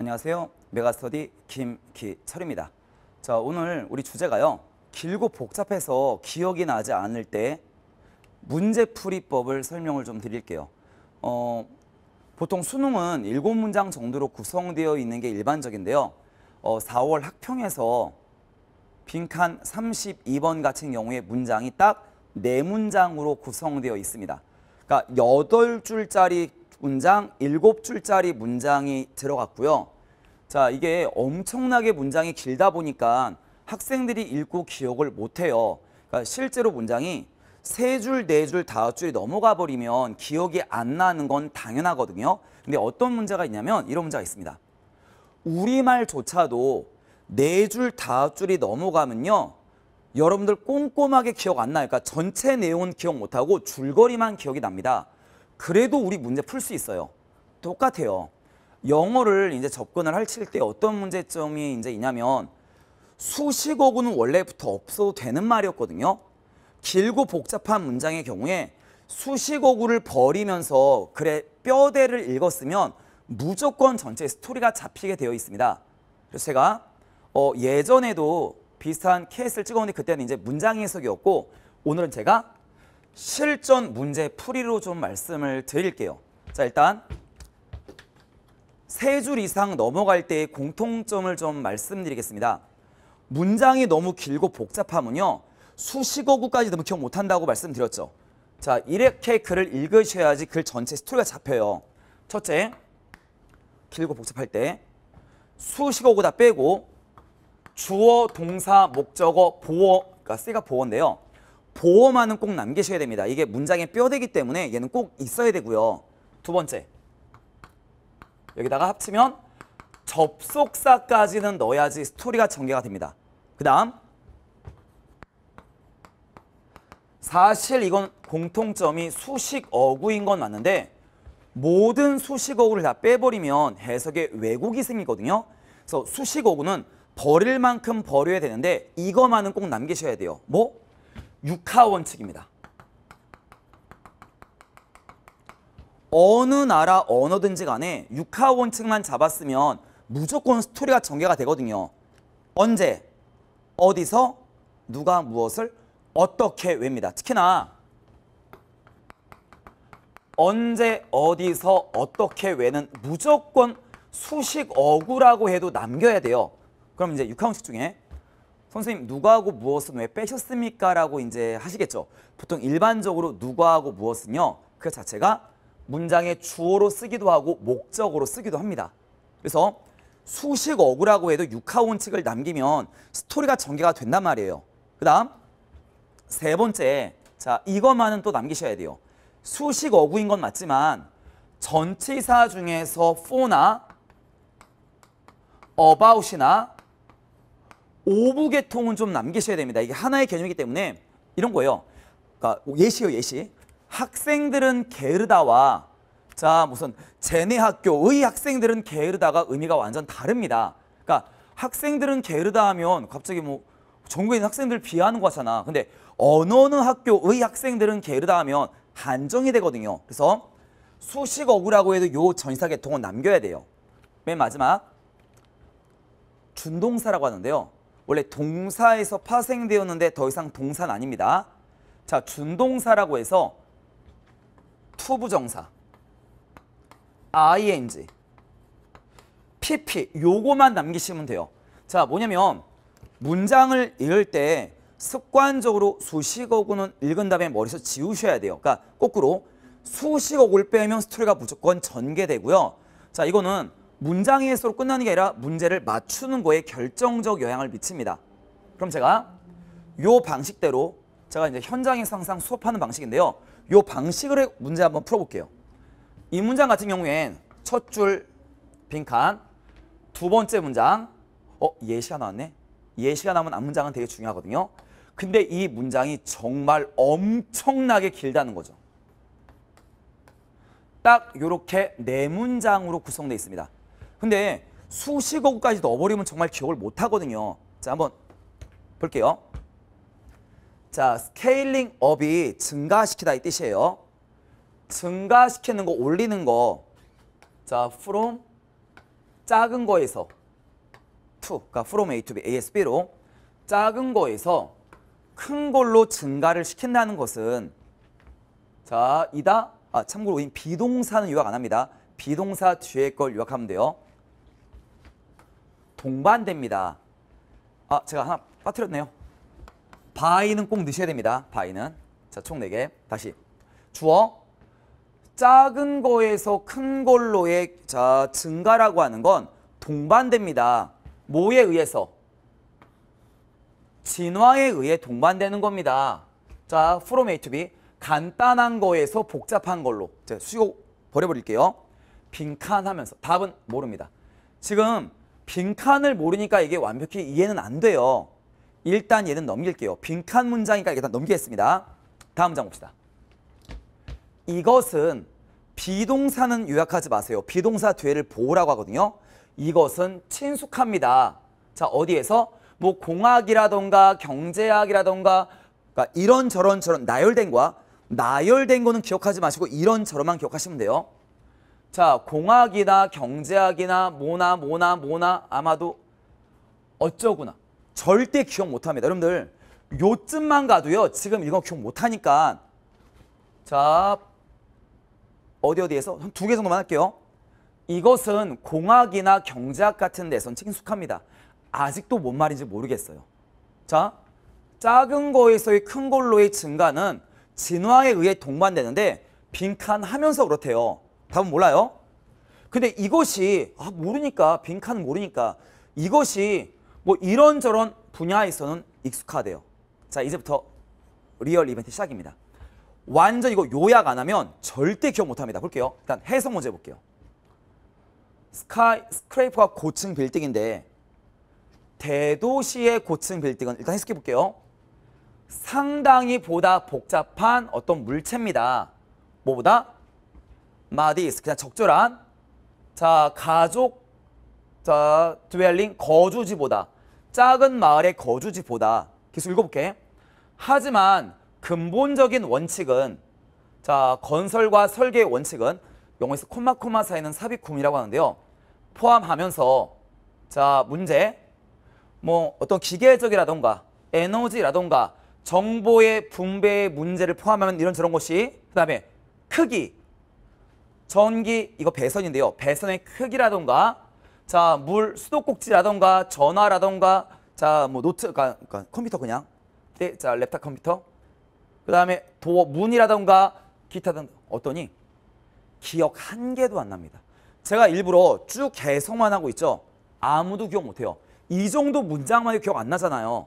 안녕하세요. 메가스터디 김기철입니다. 자, 오늘 우리 주제가요. 길고 복잡해서 기억이 나지 않을 때 문제풀이법을 설명을 좀 드릴게요. 어, 보통 수능은 7문장 정도로 구성되어 있는 게 일반적인데요. 어, 4월 학평에서 빈칸 32번 같은 경우에 문장이 딱 4문장으로 구성되어 있습니다. 그러니까 8줄짜리 문장 7줄짜리 문장이 들어갔고요. 자, 이게 엄청나게 문장이 길다 보니까 학생들이 읽고 기억을 못해요. 그러니까 실제로 문장이 세 줄, 네 줄, 다 줄이 넘어가 버리면 기억이 안 나는 건 당연하거든요. 근데 어떤 문제가 있냐면 이런 문제가 있습니다. 우리말조차도 네 줄, 다 줄이 넘어가면요. 여러분들 꼼꼼하게 기억 안 나요. 그러니까 전체 내용은 기억 못하고 줄거리만 기억이 납니다. 그래도 우리 문제 풀 수 있어요. 똑같아요. 영어를 이제 접근을 할 칠 때 어떤 문제점이 이제 있냐면 수식어구는 원래부터 없어도 되는 말이었거든요. 길고 복잡한 문장의 경우에 수식어구를 버리면서 글의 뼈대를 읽었으면 무조건 전체 스토리가 잡히게 되어 있습니다. 그래서 제가 어 예전에도 비슷한 케이스를 찍었는데 그때는 이제 문장 해석이었고 오늘은 제가 실전 문제 풀이로 좀 말씀을 드릴게요. 자 일단 세 줄 이상 넘어갈 때의 공통점을 좀 말씀드리겠습니다. 문장이 너무 길고 복잡하면요. 수식어구까지 너무 뭐 기억 못한다고 말씀드렸죠. 자 이렇게 글을 읽으셔야지 글 전체 스토리가 잡혀요. 첫째, 길고 복잡할 때 수식어구 다 빼고 주어, 동사, 목적어, 보어, 그러니까 쓰가 보어인데요. 보험화은꼭 남기셔야 됩니다. 이게 문장의 뼈대기 때문에 얘는 꼭 있어야 되고요. 두 번째, 여기다가 합치면 접속사까지는 넣어야지 스토리가 전개가 됩니다. 그 다음 사실 이건 공통점이 수식어구인 건 맞는데 모든 수식어구를 다 빼버리면 해석에 왜곡이 생기거든요. 그래서 수식어구는 버릴 만큼 버려야 되는데 이거만은 꼭 남기셔야 돼요. 뭐? 육하 원칙입니다. 어느 나라 언어든지 간에 육하 원칙만 잡았으면 무조건 스토리가 전개가 되거든요. 언제, 어디서, 누가 무엇을 어떻게 외입니다. 특히나 언제, 어디서, 어떻게 외는 무조건 수식어구라고 해도 남겨야 돼요. 그럼 이제 육하 원칙 중에 선생님 누구하고 무엇은 왜 빼셨습니까? 라고 이제 하시겠죠. 보통 일반적으로 누구하고 무엇은요. 그 자체가 문장의 주어로 쓰기도 하고 목적으로 쓰기도 합니다. 그래서 수식 어구라고 해도 육하 원칙을 남기면 스토리가 전개가 된단 말이에요. 그 다음 세 번째 자 이것만은 또 남기셔야 돼요. 수식 어구인 건 맞지만 전치사 중에서 for나 about이나 오부 계통은 좀 남기셔야 됩니다. 이게 하나의 개념이기 때문에 이런 거예요. 그러니까 예시요 예시. 학생들은 게으르다와 자 무슨 제네 학교의 학생들은 게으르다가 의미가 완전 다릅니다. 그러니까 학생들은 게으르다 하면 갑자기 뭐 전국에 있는 학생들 비하하는 거잖아. 근데 어는 학교의 학생들은 게으르다 하면 한정이 되거든요. 그래서 수식 어구라고 해도 요 전사 계통은 남겨야 돼요. 맨 마지막 준동사라고 하는데요. 원래 동사에서 파생되었는데 더 이상 동사는 아닙니다. 자, 준동사라고 해서 투부정사, ing, pp 요거만 남기시면 돼요. 자, 뭐냐면 문장을 읽을 때 습관적으로 수식어구는 읽은 다음에 머리에서 지우셔야 돼요. 그러니까 거꾸로 수식어구를 빼면 스토리가 무조건 전개되고요. 자, 이거는 문장의 소로 끝나는 게 아니라 문제를 맞추는 거에 결정적 영향을 미칩니다. 그럼 제가 요 방식대로 제가 이제 현장에서 항상 수업하는 방식인데요. 요 방식으로 문제 한번 풀어볼게요. 이 문장 같은 경우엔 첫 줄 빈칸, 두 번째 문장, 어 예시가 나왔네. 예시가 나면 앞문장은 되게 중요하거든요. 근데 이 문장이 정말 엄청나게 길다는 거죠. 딱 이렇게 네 문장으로 구성되어 있습니다. 근데 수식어구까지 넣어버리면 정말 기억을 못하거든요. 자, 한번 볼게요. 자, 스케일링 업이 증가시키다 이 뜻이에요. 증가시키는 거, 올리는 거. 자, from 작은 거에서 to, 그러니까 from A to B, AS B로 작은 거에서 큰 걸로 증가를 시킨다는 것은 자, 이다. 아, 참고로 우린 비동사는 요약 안 합니다. 비동사 뒤에 걸 요약하면 돼요. 동반됩니다. 아, 제가 하나 빠뜨렸네요. 바이는 꼭 넣으셔야 됩니다. 바이는. 자, 총 4개. 다시. 주어. 작은 거에서 큰 걸로의 자, 증가라고 하는 건 동반됩니다. 뭐에 의해서? 진화에 의해 동반되는 겁니다. 자, from A to B. 간단한 거에서 복잡한 걸로. 제 수요 버려버릴게요. 빈칸 하면서. 답은 모릅니다. 지금 빈칸을 모르니까 이게 완벽히 이해는 안 돼요. 일단 얘는 넘길게요. 빈칸 문장이니까 일단 넘기겠습니다. 다음 장 봅시다. 이것은 비동사는 요약하지 마세요. 비동사 뒤에를 보라고 하거든요. 이것은 친숙합니다. 자 어디에서? 뭐 공학이라던가 경제학이라던가 그러니까 이런저런저런 나열된 거 나열된 거는 기억하지 마시고 이런저런만 기억하시면 돼요. 자, 공학이나 경제학이나 뭐나 뭐나 뭐나 아마도 어쩌구나. 절대 기억 못합니다. 여러분들 요쯤만 가도요. 지금 이거 기억 못하니까 자 어디 어디에서 한 두 개 정도만 할게요. 이것은 공학이나 경제학 같은 데선 서 친숙합니다. 아직도 뭔 말인지 모르겠어요. 자, 작은 거에서의 큰 걸로의 증가는 진화에 의해 동반되는데 빈칸하면서 그렇대요. 답은 몰라요. 근데 이것이 아, 모르니까 빈칸 모르니까 이것이 뭐 이런저런 분야에서는 익숙하대요. 자 이제부터 리얼 이벤트 시작입니다. 완전 이거 요약 안 하면 절대 기억 못합니다. 볼게요. 일단 해석 문제 볼게요. 스카이, 스크레이프가 고층 빌딩인데 대도시의 고층 빌딩은 일단 해석해 볼게요. 상당히 보다 복잡한 어떤 물체입니다. 뭐보다 마디스 그냥 적절한 자 가족 자 드웰링 거주지보다 작은 마을의 거주지보다 계속 읽어볼게 하지만 근본적인 원칙은 자 건설과 설계의 원칙은 영어에서 콤마콤마 사이는 삽입구이라고 하는데요 포함하면서 자 문제 뭐 어떤 기계적이라던가 에너지라던가 정보의 분배의 문제를 포함하면 이런 저런 것이 그 다음에 크기 전기 이거 배선인데요. 배선의 크기라던가 자, 물 수도꼭지라던가 전화라던가 자, 뭐 노트 그러니까, 그러니까 컴퓨터 그냥. 네, 자, 랩탑 컴퓨터. 그다음에 도어 문이라던가 기타 등 어떠니? 기억 한 개도 안 납니다. 제가 일부러 쭉 개성만 하고 있죠. 아무도 기억 못 해요. 이 정도 문장만 해 기억 안 나잖아요.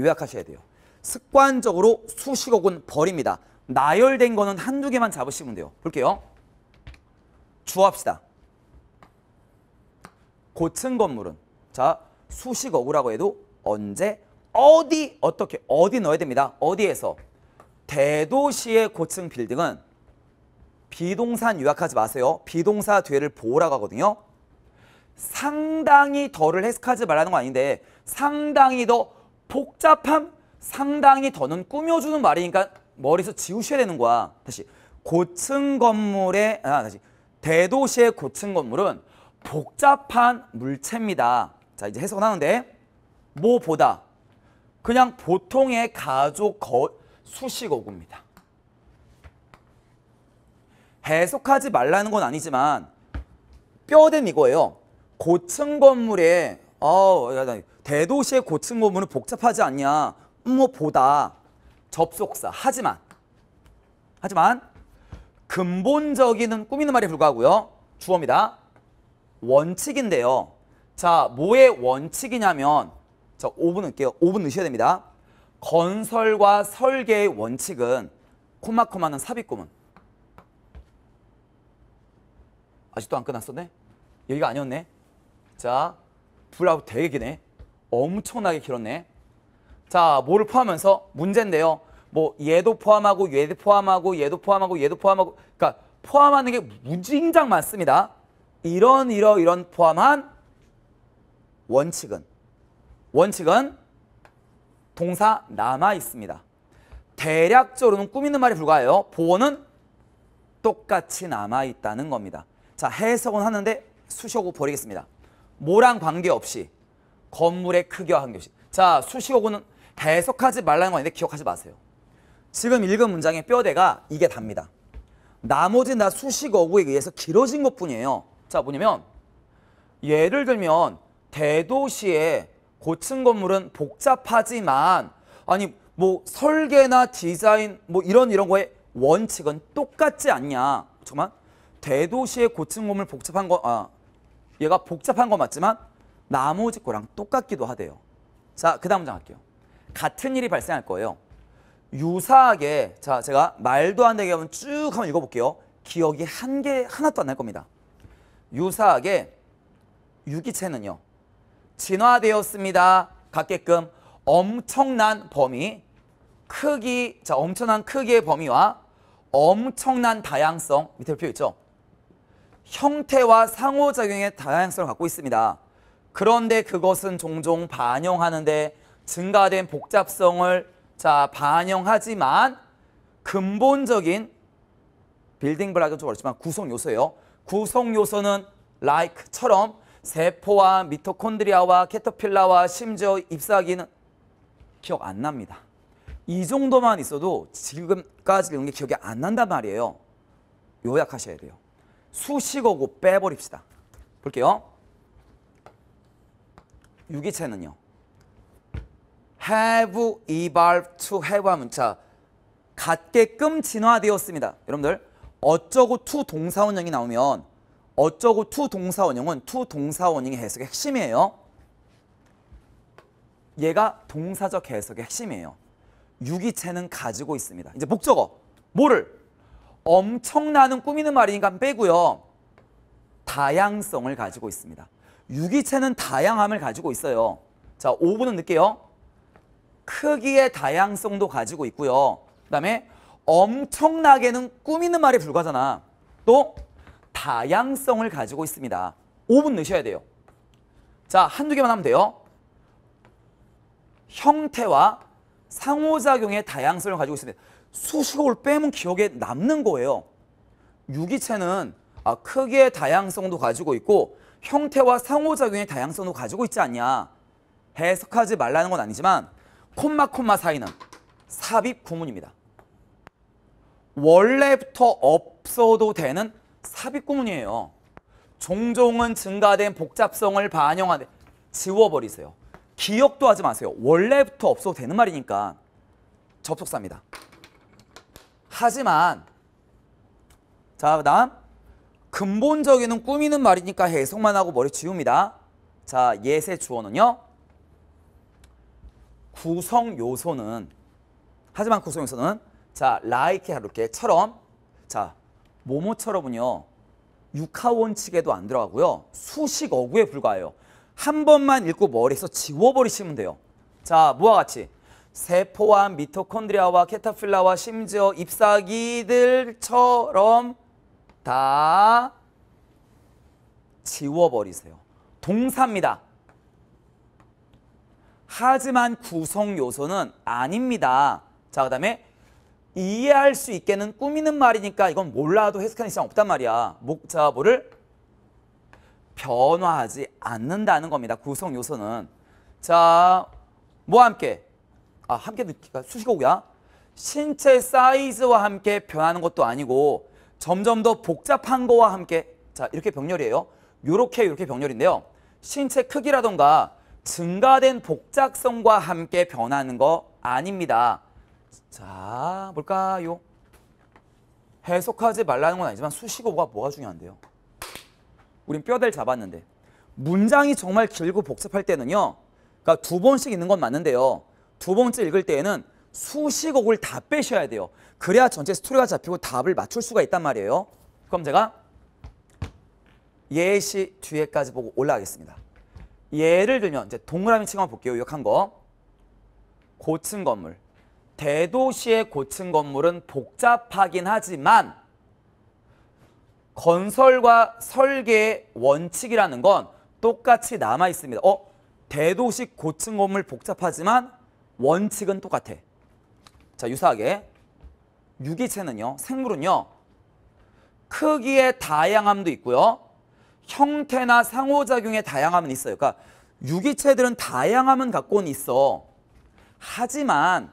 요약하셔야 돼요. 습관적으로 수식어군 버립니다. 나열된 거는 한두 개만 잡으시면 돼요. 볼게요. 주합시다. 고층 건물은 자 수식 어구라고 해도 언제 어디 어떻게 어디 넣어야 됩니다. 어디에서 대도시의 고층 빌딩은 비동산 유약하지 마세요. 비동사 뒤를 보호라고 하거든요. 상당히 덜을 해석하지 말라는 거 아닌데 상당히 더 복잡함, 상당히 더는 꾸며주는 말이니까 머리에서 지우셔야 되는 거야. 다시 고층 건물의 아, 다시 대도시의 고층 건물은 복잡한 물체입니다. 자 이제 해석 하는데 뭐보다 그냥 보통의 가족 거, 수식어구입니다. 해석하지 말라는 건 아니지만 뼈된 이거예요. 고층 건물에 어, 대도시의 고층 건물은 복잡하지 않냐. 음, 뭐 보다 접속사. 하지만 하지만 근본적인 꾸미는 말에 불과하고요. 주어입니다. 원칙인데요. 자, 뭐의 원칙이냐면 자, 5분 넣을게요. 5분 넣으셔야 됩니다. 건설과 설계의 원칙은 코마코마는 삽입구문. 아직도 안 끝났었네? 여기가 아니었네? 자, 불하고 되게 기네. 엄청나게 길었네. 자, 뭐를 포함해서 문제인데요. 뭐 얘도 포함하고 얘도 포함하고 얘도 포함하고 얘도 포함하고 그러니까 포함하는 게 무진장 많습니다. 이런 이러 이런 포함한 원칙은 원칙은 동사 남아 있습니다. 대략적으로는 꾸미는 말이 불과해요. 보어는 똑같이 남아 있다는 겁니다. 자, 해석은 하는데 수시하고 버리겠습니다. 뭐랑 관계없이 건물의 크기와 관계없 자, 수시하고는 대속하지 말라는 건 아닌데 기억하지 마세요. 지금 읽은 문장의 뼈대가 이게 답니다. 나머지 나 수식 어구에 의해서 길어진 것 뿐이에요. 자, 뭐냐면 예를 들면 대도시의 고층 건물은 복잡하지만 아니 뭐 설계나 디자인 뭐 이런 이런 거에 원칙은 똑같지 않냐. 잠깐만. 대도시의 고층 건물 복잡한 거 아, 얘가 복잡한 거 맞지만 나머지 거랑 똑같기도 하대요. 자, 그다음 문장 할게요. 같은 일이 발생할 거예요. 유사하게 자 제가 말도 안 되게 하면 쭉 한번 읽어볼게요. 기억이 한개 하나도 안 날 겁니다. 유사하게 유기체는요. 진화되었습니다. 같게끔 엄청난 범위, 크기, 자 엄청난 크기의 범위와 엄청난 다양성, 밑에 표 있죠? 형태와 상호작용의 다양성을 갖고 있습니다. 그런데 그것은 종종 반영하는데 증가된 복잡성을 자 반영하지만 근본적인 빌딩 블락은 좀 어렵지만 구성 요소예요. 구성 요소는 like처럼 세포와 미토콘드리아와 캐터필라와 심지어 잎사귀는 기억 안 납니다. 이 정도만 있어도 지금까지 이런 게 기억이 안 난단 말이에요. 요약하셔야 돼요. 수식어고 빼버립시다. 볼게요. 유기체는요. have evolved to have와 문자 갖게끔 진화되었습니다. 여러분들 어쩌고 to 동사원형이 나오면 어쩌고 to 동사원형은 to 동사원형의 해석의 핵심이에요. 얘가 동사적 해석의 핵심이에요. 유기체는 가지고 있습니다. 이제 목적어 뭐를 엄청나는 꾸미는 말이니까 빼고요. 다양성을 가지고 있습니다. 유기체는 다양함을 가지고 있어요. 자, 5분은 늦게요. 크기의 다양성도 가지고 있고요. 그다음에 엄청나게는 꾸미는 말이 불과잖아. 또 다양성을 가지고 있습니다. 5분 넣으셔야 돼요. 자, 한두 개만 하면 돼요. 형태와 상호작용의 다양성을 가지고 있습니다. 수식어를 빼면 기억에 남는 거예요. 유기체는 아, 크기의 다양성도 가지고 있고 형태와 상호작용의 다양성도 가지고 있지 않냐. 해석하지 말라는 건 아니지만 콤마 콤마 사이는 삽입 구문입니다. 원래부터 없어도 되는 삽입 구문이에요. 종종은 증가된 복잡성을 반영하 지워버리세요. 기억도 하지 마세요. 원래부터 없어도 되는 말이니까 접속사입니다. 하지만 자 다음 근본적인 꾸미는 말이니까 해석만 하고 머리 지웁니다. 자 예세 주어는요. 구성 요소는 하지만 구성 요소는 자 라이케 하루케처럼 자 모모처럼은요 육하 원칙에도 안 들어가고요 수식 어구에 불과해요 한 번만 읽고 머리에서 지워버리시면 돼요 자 무와 같이 세포와 미토콘드리아와 케타필라와 심지어 잎사귀들처럼 다 지워버리세요 동사입니다 하지만 구성 요소는 아닙니다. 자, 그 다음에 이해할 수 있게는 꾸미는 말이니까 이건 몰라도 해석하는 시간 없단 말이야. 목자보를 변화하지 않는다는 겁니다. 구성 요소는. 자, 뭐 함께? 아, 함께 느끼가 수식어구야. 신체 사이즈와 함께 변하는 것도 아니고 점점 더 복잡한 거와 함께 자 이렇게 병렬이에요. 요렇게 요렇게 병렬인데요. 신체 크기라던가 증가된 복잡성과 함께 변하는 거 아닙니다. 자, 뭘까요? 해석하지 말라는 건 아니지만 수식어가 뭐가 중요한데요? 우린 뼈대를 잡았는데 문장이 정말 길고 복잡할 때는요. 그러니까 두 번씩 읽는 건 맞는데요. 두 번째 읽을 때에는 수식어를 다 빼셔야 돼요. 그래야 전체 스토리가 잡히고 답을 맞출 수가 있단 말이에요. 그럼 제가 예시 뒤에까지 보고 올라가겠습니다. 예를 들면 이제 동그라미 치고 볼게요. 요약한 거. 고층 건물. 대도시의 고층 건물은 복잡하긴 하지만 건설과 설계의 원칙이라는 건 똑같이 남아 있습니다. 어? 대도시 고층 건물 복잡하지만 원칙은 똑같아. 자, 유사하게 유기체는요. 생물은요. 크기의 다양함도 있고요. 형태나 상호작용의 다양함은 있어요. 그러니까 유기체들은 다양함은 갖고는 있어. 하지만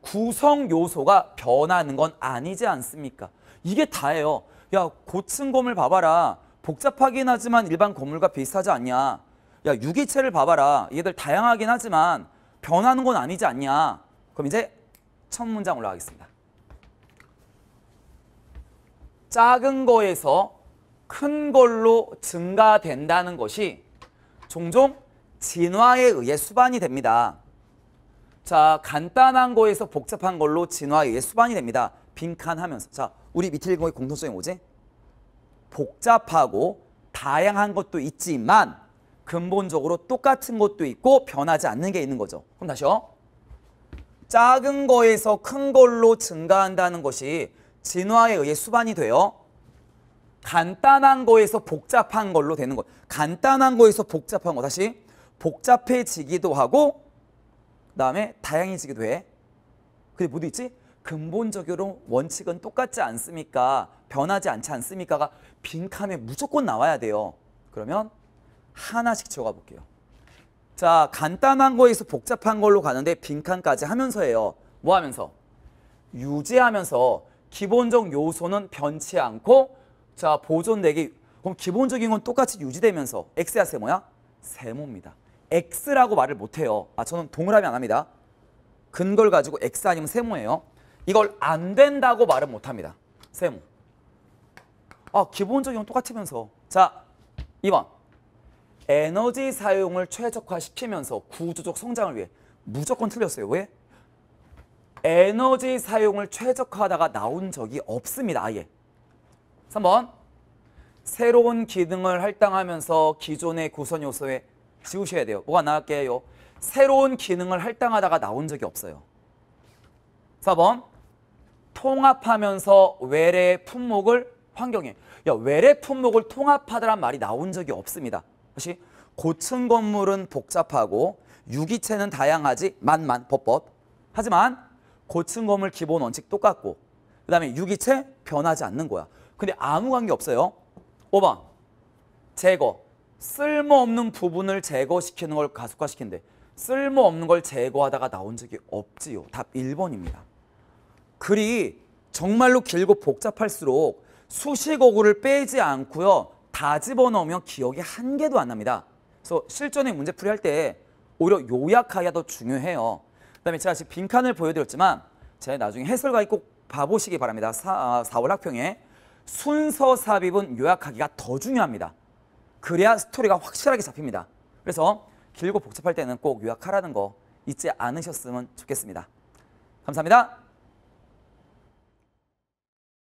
구성 요소가 변하는 건 아니지 않습니까? 이게 다예요. 야 고층 건물 봐봐라. 복잡하긴 하지만 일반 건물과 비슷하지 않냐. 야 유기체를 봐봐라. 얘들 다양하긴 하지만 변하는 건 아니지 않냐. 그럼 이제 첫 문장 올라가겠습니다. 작은 거에서 큰 걸로 증가된다는 것이 종종 진화에 의해 수반이 됩니다. 자, 간단한 거에서 복잡한 걸로 진화에 의해 수반이 됩니다. 빈칸하면서. 자, 우리 밑에 읽은 거의 공통점이 뭐지? 복잡하고 다양한 것도 있지만 근본적으로 똑같은 것도 있고 변하지 않는 게 있는 거죠. 그럼 다시요. 어? 작은 거에서 큰 걸로 증가한다는 것이 진화에 의해 수반이 돼요. 간단한 거에서 복잡한 걸로 되는 거. 간단한 거에서 복잡한 거. 다시 복잡해지기도 하고 그다음에 다양해지기도 해. 그게 뭐도 있지? 근본적으로 원칙은 똑같지 않습니까? 변하지 않지 않습니까?가 빈칸에 무조건 나와야 돼요. 그러면 하나씩 지어가 볼게요. 자, 간단한 거에서 복잡한 걸로 가는데 빈칸까지 하면서 해요. 뭐 하면서? 유지하면서 기본적 요소는 변치 않고 자, 보존 4기 그럼 기본적인 건 똑같이 유지되면서 X야 세모야? 세모입니다. X라고 말을 못해요. 아, 저는 동그라미 안 합니다. 근걸 가지고 X 아니면 세모예요. 이걸 안 된다고 말은 못합니다. 세모. 아, 기본적인 건 똑같으면서. 자, 2번. 에너지 사용을 최적화시키면서 구조적 성장을 위해 무조건 틀렸어요. 왜? 에너지 사용을 최적화하다가 나온 적이 없습니다. 아예. 3번 새로운 기능을 할당하면서 기존의 구성 요소에 지우셔야 돼요. 뭐가 나왔게요? 새로운 기능을 할당하다가 나온 적이 없어요. 4번 통합하면서 외래 품목을 환경에 야 외래 품목을 통합하더란 말이 나온 적이 없습니다. 다시 고층 건물은 복잡하고 유기체는 다양하지 만만 법법 하지만 고층 건물 기본 원칙 똑같고 그 다음에 유기체 변하지 않는 거야. 근데 아무 관계 없어요. 5번 제거. 쓸모없는 부분을 제거시키는 걸 가속화시킨대. 쓸모없는 걸 제거하다가 나온 적이 없지요. 답 1번입니다. 글이 정말로 길고 복잡할수록 수식어구를 빼지 않고요. 다 집어넣으면 기억이 한 개도 안 납니다. 그래서 실전에 문제 풀이할 때 오히려 요약하기가 더 중요해요. 그다음에 제가 지금 빈칸을 보여드렸지만 제가 나중에 해설가에 꼭 봐보시기 바랍니다. 4, 아, 월 학평에 순서 삽입은 요약하기가 더 중요합니다. 그래야 스토리가 확실하게 잡힙니다. 그래서 길고 복잡할 때는 꼭 요약하라는 거 잊지 않으셨으면 좋겠습니다. 감사합니다.